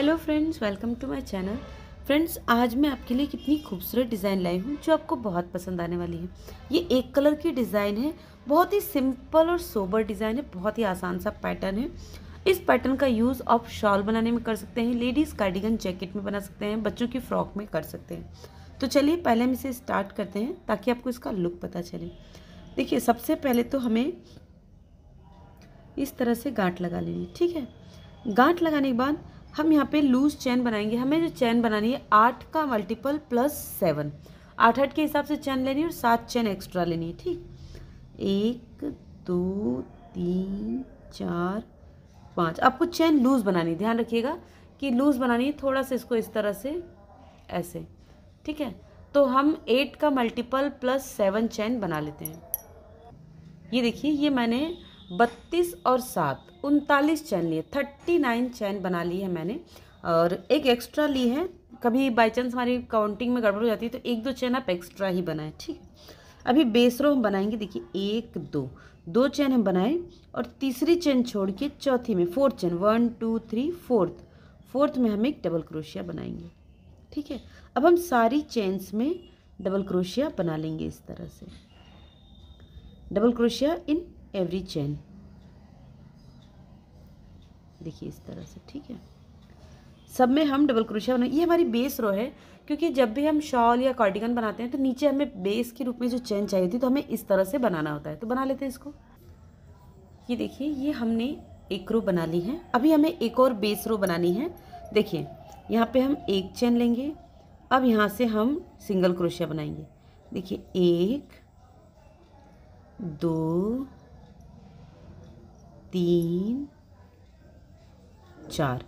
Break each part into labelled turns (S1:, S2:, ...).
S1: hello friends welcome to my channel friends आज मैं आपके लिए कितनी खूबसूरत डिज़ाइन लाई हूँ जो आपको बहुत पसंद आने वाली है ये एक कलर की डिज़ाइन है बहुत ही सिंपल और सोबर डिज़ाइन है बहुत ही आसान सा पैटर्न है इस पैटर्न का यूज़ आप शॉल बनाने में कर सकते हैं लेडीज़ कार्डिगन जैकेट में बना सकते हैं बच्चों की फ्रॉक में कर सकते हैं तो चलिए पहले हम इसे स्टार्ट करते हैं ताकि आपको इसका लुक पता चले देखिए सबसे पहले तो हमें इस तरह से गांठ लगा लेनी ठीक है गांठ लगाने के बाद हम यहाँ पे लूज चैन बनाएंगे हमें जो चैन बनानी है आठ का मल्टीपल प्लस सेवन आठ आठ के हिसाब से चैन लेनी है और सात चैन एक्स्ट्रा लेनी है ठीक एक दो तीन चार पाँच आपको चैन लूज़ बनानी ध्यान रखिएगा कि लूज़ बनानी है थोड़ा सा इसको इस तरह से ऐसे ठीक है तो हम एट का मल्टीपल प्लस सेवन चैन बना लेते हैं ये देखिए ये मैंने बत्तीस और सात उनतालीस चैन लिए थर्टी नाइन चैन बना ली है मैंने और एक एक्स्ट्रा ली है कभी बाई चांस हमारी काउंटिंग में गड़बड़ हो जाती है तो एक दो चैन आप एक्स्ट्रा ही बनाएं ठीक है अभी बेस रो हम बनाएंगे देखिए एक दो दो चैन हम बनाएं और तीसरी चैन छोड़ के चौथी में fourth chain one two three fourth fourth में हम एक डबल क्रोशिया बनाएंगे ठीक है अब हम सारी चैन्स में डबल क्रोशिया बना लेंगे इस तरह से डबल क्रोशिया इन एवरी चैन देखिए इस तरह से ठीक है सब में हम डबल क्रोशिया बनाए ये हमारी बेस रो है क्योंकि जब भी हम शॉल या कार्डिगन बनाते हैं तो नीचे हमें बेस के रूप में जो चैन चाहिए थी तो हमें इस तरह से बनाना होता है तो बना लेते हैं इसको ये देखिए ये हमने एक रो बना ली है अभी हमें एक और बेस रो बनानी है देखिए यहाँ पे हम एक चैन लेंगे अब यहाँ से हम सिंगल क्रोशिया बनाएंगे देखिए एक दो तीन चार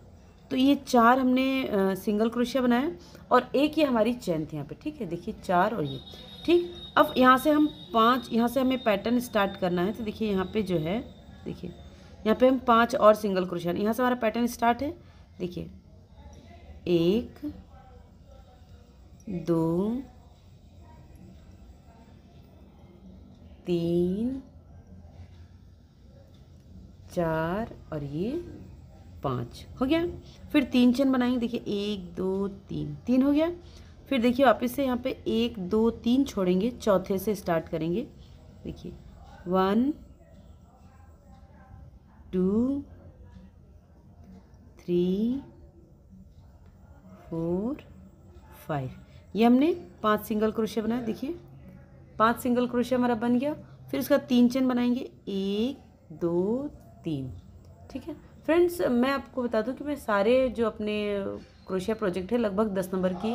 S1: तो ये चार हमने सिंगल क्रोशिया बनाया और एक ये हमारी चैन थी यहाँ पे ठीक है देखिए चार और ये ठीक अब यहाँ से हम पांच यहाँ से हमें पैटर्न स्टार्ट करना है तो देखिए यहाँ पे जो है देखिए यहाँ पे हम पांच और सिंगल क्रोशिया यहाँ से हमारा पैटर्न स्टार्ट है देखिए एक दो तीन चार और ये पाँच हो गया फिर तीन चेन बनाएंगे देखिए एक दो तीन तीन हो गया फिर देखिए वापस से यहाँ पे एक दो तीन छोड़ेंगे चौथे से स्टार्ट करेंगे देखिए one two three four five ये हमने पांच सिंगल क्रोशिया बनाया देखिए पांच सिंगल क्रोशिया हमारा बन गया फिर उसका तीन चेन बनाएंगे एक दो तीन ठीक है फ्रेंड्स मैं आपको बता दूं कि मैं सारे जो अपने क्रोशिया प्रोजेक्ट है लगभग दस नंबर की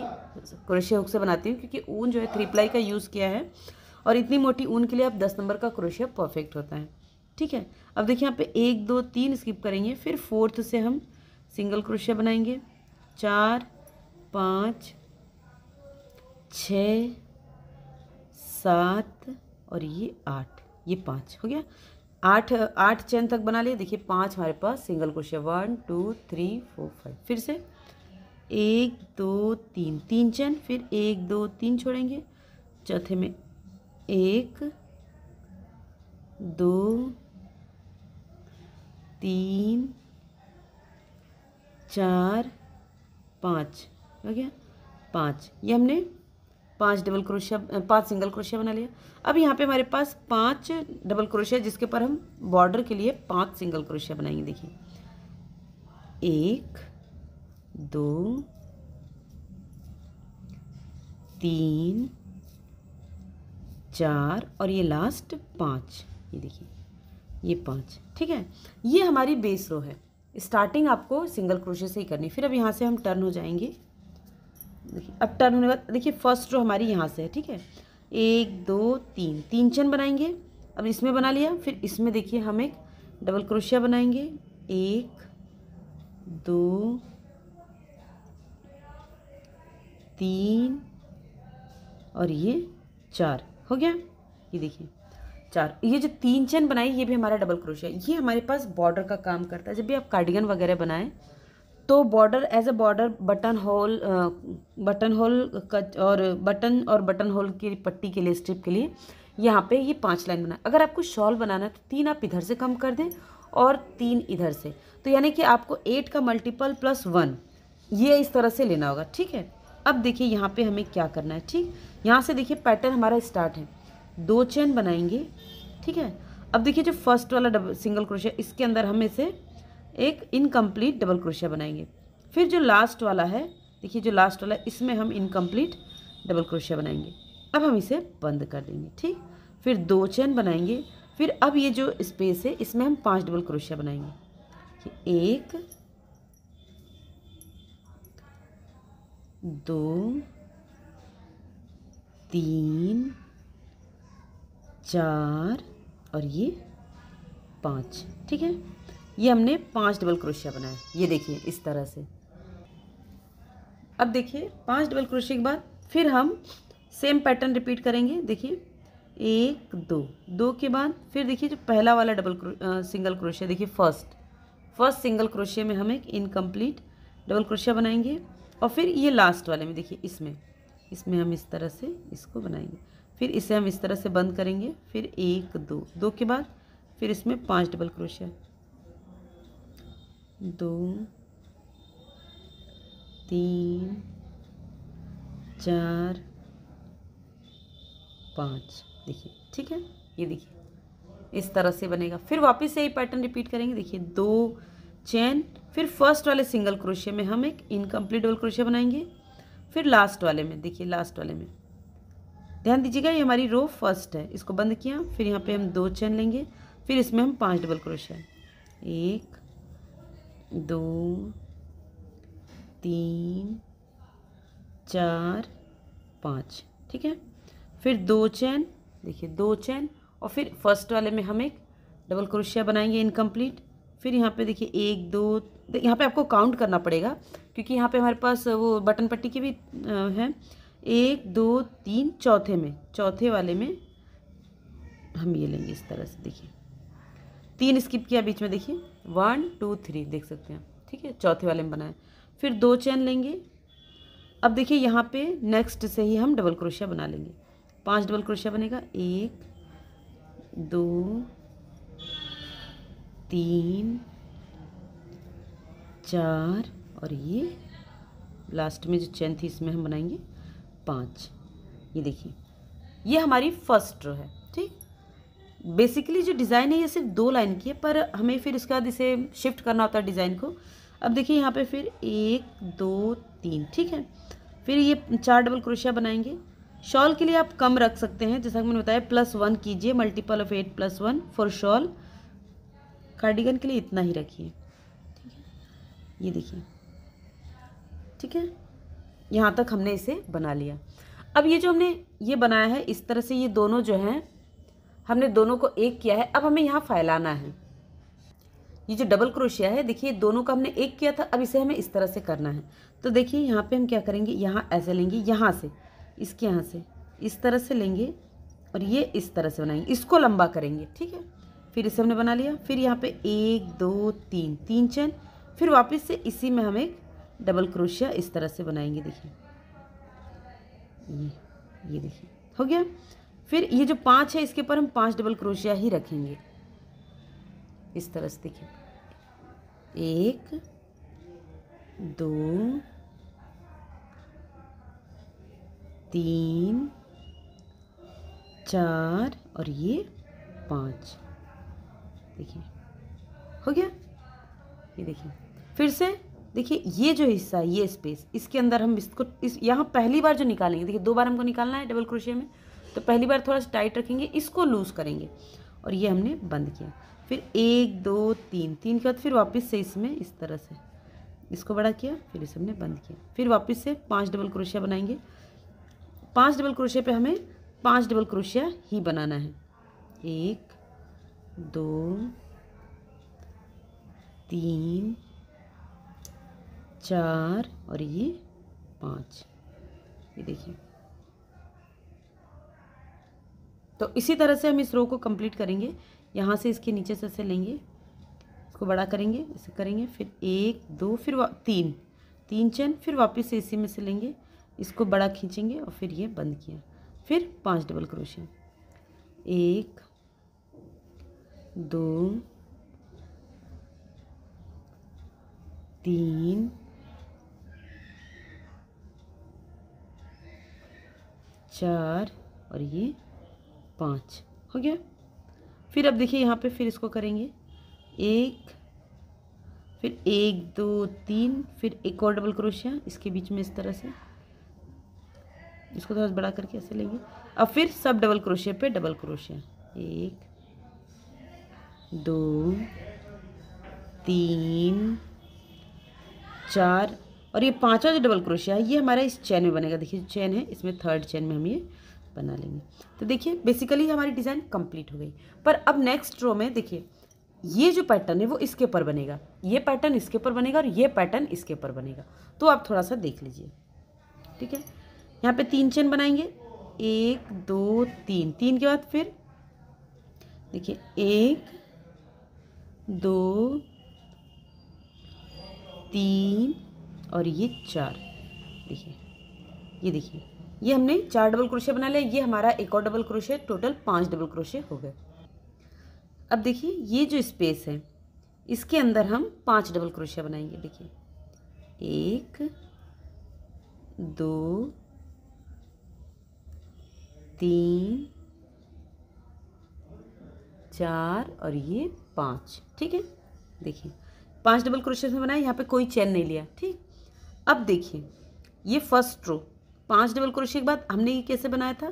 S1: क्रोशिया हुक से बनाती हूँ क्योंकि ऊन जो है थ्री प्लाई का यूज़ किया है और इतनी मोटी ऊन के लिए आप दस नंबर का क्रोशिया परफेक्ट होता है ठीक है अब देखिए यहाँ पे एक दो तीन स्किप करेंगे फिर फोर्थ से हम सिंगल क्रोशिया बनाएंगे चार पाँच छ सात और ये आठ ये पाँच हो गया आठ आठ चैन तक बना लिए देखिए पांच हमारे पास सिंगल क्रोशिया one two three four five फिर से एक दो तीन तीन चैन फिर एक दो तीन छोड़ेंगे चौथे में एक दो तीन चार पाँच हो गया पाँच ये हमने पांच डबल क्रोशिया पांच सिंगल क्रोशिया बना लिया अब यहाँ पे हमारे पास पांच डबल क्रोशिया जिसके ऊपर हम बॉर्डर के लिए पांच सिंगल क्रोशिया बनाएंगे देखिए एक दो तीन चार और ये लास्ट पाँच ये देखिए ये पाँच ठीक है ये हमारी बेस रो है स्टार्टिंग आपको सिंगल क्रोशे से ही करनी फिर अब यहाँ से हम टर्न हो जाएंगे देखिए अब टर्न होने के बाद देखिए फर्स्ट रो हमारी यहाँ से है ठीक है एक दो तीन तीन चैन बनाएंगे अब इसमें बना लिया फिर इसमें देखिए हम एक डबल क्रोशिया बनाएंगे एक दो तीन और ये चार हो गया ये देखिए चार ये जो तीन चैन बनाई ये भी हमारा डबल क्रोशिया ये हमारे पास बॉर्डर का काम करता है जब भी आप कार्डिगन वगैरह बनाएं तो border edge uh border button hole button hole और बटन और बटन होल की पट्टी के लिए स्ट्रिप के लिए यहाँ पे ये पांच लाइन बना अगर आपको शॉल बनाना है तो तीन आप इधर से कम कर दें और तीन इधर से तो यानी कि आपको एट का मल्टीपल प्लस वन ये इस तरह से लेना होगा ठीक है अब देखिए यहाँ पे हमें क्या करना है ठीक यहाँ से देखिए पैटर्न हमारा स्टार्ट है दो चेन बनाएंगे ठीक है अब देखिए जो फर्स्ट वाला डबल सिंगल क्रोशिया इसके अंदर हम इसे एक इनकम्प्लीट डबल क्रोशिया बनाएंगे फिर जो लास्ट वाला है देखिए जो लास्ट वाला है इसमें हम इनकम्प्लीट डबल क्रोशिया बनाएंगे अब हम इसे बंद कर देंगे ठीक फिर दो चैन बनाएंगे फिर अब ये जो स्पेस है इसमें हम पांच डबल क्रोशिया बनाएंगे एक दो तीन चार और ये पांच ठीक है ये हमने पांच डबल क्रोशिया बनाया ये देखिए इस तरह से अब देखिए पांच डबल क्रोशिया के बाद फिर हम सेम पैटर्न रिपीट करेंगे देखिए एक दो दो के बाद फिर देखिए जो पहला वाला डबल क्रो, सिंगल क्रोशिया देखिए फर्स्ट फर्स्ट सिंगल क्रोशिया में हम एक इनकम्प्लीट डबल क्रोशिया बनाएंगे और फिर ये लास्ट वाले में देखिए इसमें इसमें हम इस तरह से इसको बनाएंगे फिर इसे हम इस तरह से बंद करेंगे फिर एक दो दो के बाद फिर इसमें पांच डबल क्रोशिया दो तीन चार पाँच देखिए ठीक है ये देखिए इस तरह से बनेगा फिर वापस से ये पैटर्न रिपीट करेंगे देखिए दो चैन फिर फर्स्ट वाले सिंगल क्रोशिया में हम एक इनकम्प्लीट डबल क्रोशिया बनाएंगे फिर लास्ट वाले में देखिए लास्ट वाले में ध्यान दीजिएगा ये हमारी रो फर्स्ट है इसको बंद किया फिर यहाँ पे हम दो चैन लेंगे फिर इसमें हम पांच डबल क्रोशिया एक दो तीन चार पाँच ठीक है फिर दो चैन देखिए दो चैन और फिर फर्स्ट वाले में हम एक डबल क्रोशिया बनाएंगे इनकम्प्लीट फिर यहाँ पे देखिए एक दो यहाँ पे आपको काउंट करना पड़ेगा क्योंकि यहाँ पे हमारे पास वो बटन पट्टी की भी है एक दो तीन चौथे में चौथे वाले में हम ये लेंगे इस तरह से देखिए तीन स्किप किया बीच में देखिए वन टू थ्री देख सकते हैं ठीक है चौथे वाले में बनाए फिर दो चैन लेंगे अब देखिए यहाँ पे नेक्स्ट से ही हम डबल क्रोशिया बना लेंगे पांच डबल क्रोशिया बनेगा एक दो तीन चार और ये लास्ट में जो चैन थी इसमें हम बनाएंगे पाँच ये देखिए ये हमारी फर्स्ट रो है ठीक बेसिकली जो डिज़ाइन है ये सिर्फ दो लाइन की है पर हमें फिर उसके बाद इसे शिफ्ट करना होता है डिज़ाइन को अब देखिए यहाँ पे फिर एक दो तीन ठीक है फिर ये चार डबल क्रोशिया बनाएंगे शॉल के लिए आप कम रख सकते हैं जैसा कि मैंने बताया प्लस वन कीजिए multiple of eight plus one for shawl cardigan के लिए इतना ही रखिए ठीक है ये देखिए ठीक है यहाँ तक हमने इसे बना लिया अब ये जो हमने ये बनाया है इस तरह से ये दोनों जो हैं हमने दोनों को एक किया है अब हमें यहाँ फैलाना है ये जो डबल क्रोशिया है देखिए दोनों का हमने एक किया था अब इसे हमें इस तरह से करना है तो देखिए यहाँ पे हम क्या करेंगे यहाँ ऐसे लेंगे यहाँ से इसके यहाँ से इस तरह से लेंगे और ये इस तरह से बनाएंगे इसको लंबा करेंगे ठीक है फिर इसे हमने बना लिया फिर यहाँ पे एक दो तीन तीन चैन फिर वापस से इसी में हम एक डबल क्रोशिया इस तरह से बनाएंगे देखिए ये ये देखिए हो गया फिर ये जो पांच है इसके ऊपर हम पांच डबल क्रोशिया ही रखेंगे इस तरह से देखिए एक दो तीन चार और ये पांच देखिए हो गया ये देखिए फिर से देखिए ये जो हिस्सा है ये स्पेस इसके अंदर हम इसको इस यहाँ पहली बार जो निकालेंगे देखिए दो बार हमको निकालना है डबल क्रोशिया में तो पहली बार थोड़ा सा टाइट रखेंगे इसको लूज़ करेंगे और ये हमने बंद किया फिर एक दो तीन तीन के बाद फिर वापस से इसमें इस तरह से इसको बड़ा किया फिर इसे हमने बंद किया फिर वापस से पांच डबल क्रोशिया बनाएंगे पांच डबल क्रोशिया पे हमें पांच डबल क्रोशिया ही बनाना है एक दो तीन चार और ये पाँच ये देखिए तो इसी तरह से हम इस रो को कंप्लीट करेंगे यहाँ से इसके नीचे से ऐसे लेंगे इसको बड़ा करेंगे ऐसे करेंगे फिर एक दो फिर तीन तीन चैन फिर वापस से इसी में से लेंगे इसको बड़ा खींचेंगे और फिर ये बंद किया फिर पांच डबल क्रोशिया एक दो तीन चार और ये पाँच हो गया फिर अब देखिए यहाँ पे फिर इसको करेंगे एक फिर एक दो तीन फिर एक और डबल क्रोशिया इसके बीच में इस तरह से इसको थोड़ा बड़ा करके ऐसे लेंगे अब फिर सब डबल क्रोशिया पे डबल क्रोशिया एक दो तीन चार और ये पांचवा जो डबल क्रोशिया है ये हमारा इस चैन में बनेगा देखिए चैन है इसमें थर्ड चैन में हम ये बना लेंगे तो देखिए बेसिकली हमारी डिज़ाइन कंप्लीट हो गई पर अब नेक्स्ट रो में देखिए ये जो पैटर्न है वो इसके ऊपर बनेगा ये पैटर्न इसके ऊपर बनेगा और ये पैटर्न इसके ऊपर बनेगा तो आप थोड़ा सा देख लीजिए ठीक है यहाँ पे तीन चेन बनाएंगे एक दो तीन तीन के बाद फिर देखिए एक दो तीन और ये चार देखिए ये देखिए ये हमने चार डबल क्रोशे बना लिया ये हमारा एक और डबल क्रोशे टोटल पांच डबल क्रोशे हो गए अब देखिए ये जो स्पेस है इसके अंदर हम पांच डबल क्रोशे बनाएंगे देखिए एक दो तीन चार और ये पाँच ठीक है देखिए पांच डबल क्रोशे में बनाए यहाँ पे कोई चैन नहीं लिया ठीक अब देखिए ये फर्स्ट रो पांच डबल क्रोशिया के बाद हमने ये कैसे बनाया था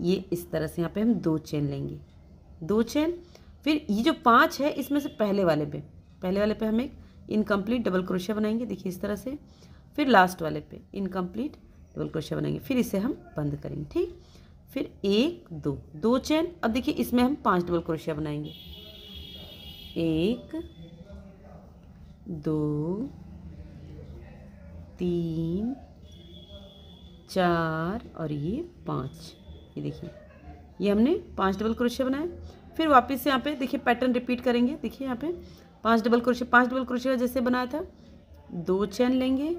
S1: ये इस तरह से यहाँ पे हम दो चेन लेंगे दो चेन फिर ये जो पांच है इसमें से पहले वाले पे पहले वाले पे हम एक इनकम्प्लीट डबल क्रोशिया बनाएंगे देखिए इस तरह से फिर लास्ट वाले पे इनकम्प्लीट डबल क्रोशिया बनाएंगे फिर इसे हम बंद करेंगे ठीक फिर एक दो दो चैन अब देखिए इसमें हम पांच डबल क्रोशिया बनाएंगे एक दो तीन चार और ये पाँच ये देखिए ये हमने पाँच डबल क्रोशिया बनाए फिर वापस से यहाँ पे देखिए पैटर्न रिपीट करेंगे देखिए यहाँ पे पांच डबल क्रोशे पांच डबल क्रोशिया जैसे बनाया था दो चैन लेंगे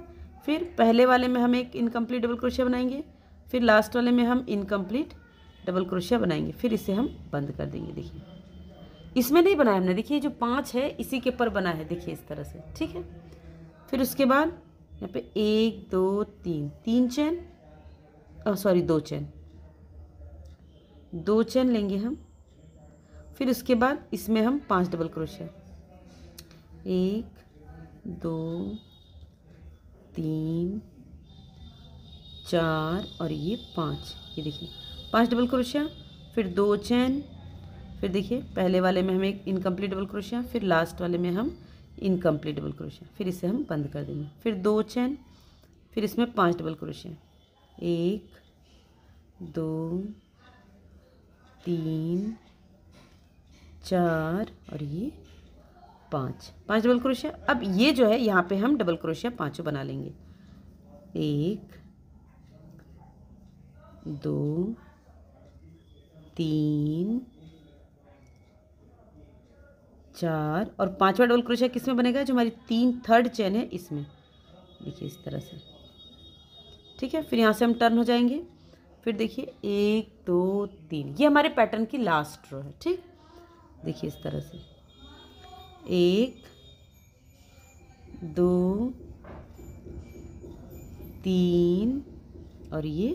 S1: फिर पहले वाले में हम एक इनकम्प्लीट डबल क्रोशिया बनाएंगे फिर लास्ट वाले में हम इनकम्प्लीट डबल क्रोशिया बनाएंगे फिर इसे हम बंद कर देंगे देखिए इसमें नहीं बनाया हमने देखिए जो पाँच है इसी के ऊपर बना है देखिए इस तरह से ठीक है फिर उसके बाद यहाँ पे एक दो तीन तीन चैन सॉरी दो चैन दो चैन लेंगे हम फिर उसके बाद इसमें हम पांच डबल क्रोशिया एक दो तीन चार और ये पाँच ये देखिए पांच डबल क्रोशिया फिर दो चैन फिर देखिए पहले वाले में हम एक इनकम्प्लीट डबल क्रोशिया फिर लास्ट वाले में हम इनकम्प्लीट डबल क्रोशिया फिर इसे हम बंद कर देंगे फिर दो चैन फिर इसमें पांच डबल क्रोशिया एक दो तीन चार और ये पाँच पांच डबल क्रोशिया अब ये जो है यहाँ पे हम डबल क्रोशिया पांचों बना लेंगे एक दो तीन चार और पांचवा डबल क्रोशिया किस में बनेगा जो हमारी तीन थर्ड चेन है इसमें देखिए इस तरह से ठीक है फिर यहाँ से हम टर्न हो जाएंगे फिर देखिए एक दो तीन ये हमारे पैटर्न की लास्ट रो है ठीक देखिए इस तरह से एक दो तीन और ये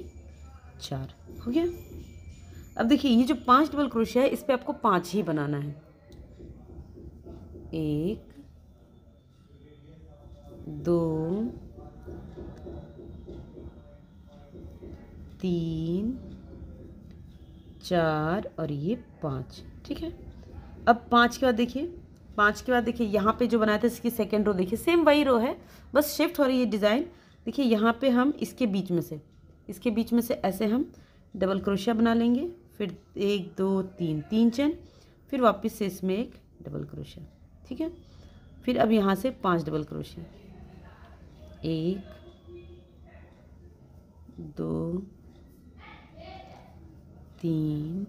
S1: चार हो गया अब देखिए ये जो पांच डबल क्रोशिया है इस पर आपको पांच ही बनाना है एक दो तीन चार और ये पाँच ठीक है अब पाँच के बाद देखिए पाँच के बाद देखिए यहाँ पे जो बनाया था इसकी सेकेंड रो देखिए सेम वही रो है बस शिफ्ट हो रही है डिज़ाइन देखिए यहाँ पे हम इसके बीच में से इसके बीच में से ऐसे हम डबल क्रोशिया बना लेंगे फिर एक दो तीन तीन चैन फिर वापस से इसमें एक डबल क्रोशिया ठीक है फिर अब यहाँ से पाँच डबल क्रोशिया एक दो तीन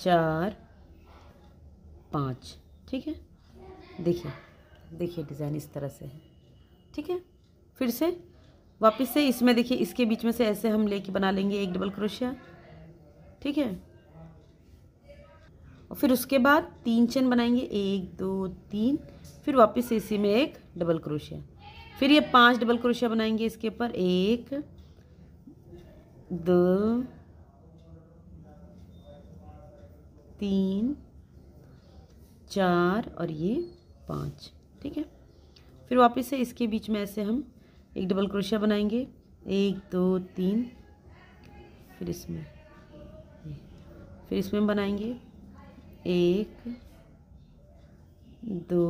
S1: चार पाँच ठीक है देखिए देखिए डिज़ाइन इस तरह से है ठीक है फिर से वापस से इसमें देखिए इसके बीच में से ऐसे हम लेके बना लेंगे एक डबल क्रोशिया ठीक है और फिर उसके बाद तीन चेन बनाएंगे एक दो तीन फिर वापस से इसी में एक डबल क्रोशिया फिर ये पांच डबल क्रोशिया बनाएंगे इसके ऊपर एक दो तीन चार और ये पाँच ठीक है फिर वापस से इसके बीच में ऐसे हम एक डबल क्रोशिया बनाएंगे एक दो तीन फिर इसमें फिर इसमें बनाएंगे एक दो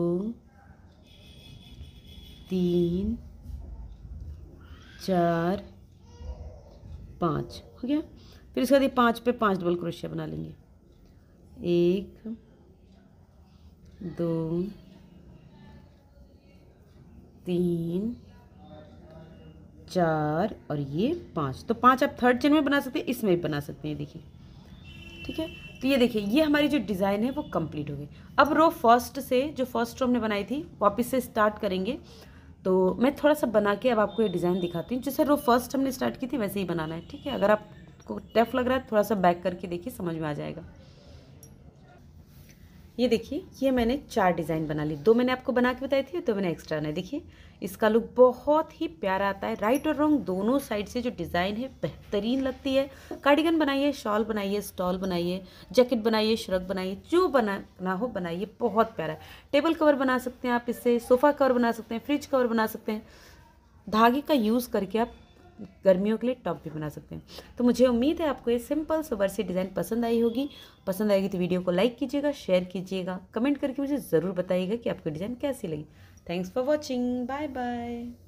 S1: तीन चार पाँच हो गया फिर इसके बाद ये पाँच पे पाँच डबल क्रोशिया बना लेंगे एक दो तीन चार और ये पाँच तो पाँच आप थर्ड चेन में बना सकते हैं इसमें भी बना सकते हैं देखिए ठीक है तो ये देखिए ये हमारी जो डिज़ाइन है वो कंप्लीट हो गई अब रो फर्स्ट से जो फर्स्ट रो हमने बनाई थी वापस से स्टार्ट करेंगे तो मैं थोड़ा सा बना के अब आपको ये डिज़ाइन दिखाती हूँ जैसे रो फर्स्ट हमने स्टार्ट की थी वैसे ही बनाना है ठीक है अगर आपको टफ लग रहा है थोड़ा सा बैक करके देखिए समझ में आ जाएगा ये देखिए ये मैंने चार डिज़ाइन बना ली दो मैंने आपको बना के बताई थी तो मैंने एक्स्ट्रा बनाया देखिए इसका लुक बहुत ही प्यारा आता है राइट और रॉन्ग दोनों साइड से जो डिज़ाइन है बेहतरीन लगती है कार्डिगन बनाइए शॉल बनाइए स्टॉल बनाइए जैकेट बनाइए श्रग बनाइए जो बनाना हो बनाइए बहुत प्यारा है टेबल कवर बना सकते हैं आप इससे सोफ़ा कवर बना सकते हैं फ्रिज कवर बना सकते हैं धागे का यूज़ करके आप गर्मियों के लिए टॉप भी बना सकते हैं तो मुझे उम्मीद है आपको ये सिंपल सुबर सी डिज़ाइन पसंद आई होगी पसंद आएगी तो वीडियो को लाइक कीजिएगा शेयर कीजिएगा कमेंट करके मुझे ज़रूर बताइएगा कि आपको डिज़ाइन कैसी लगी thanks for watching bye bye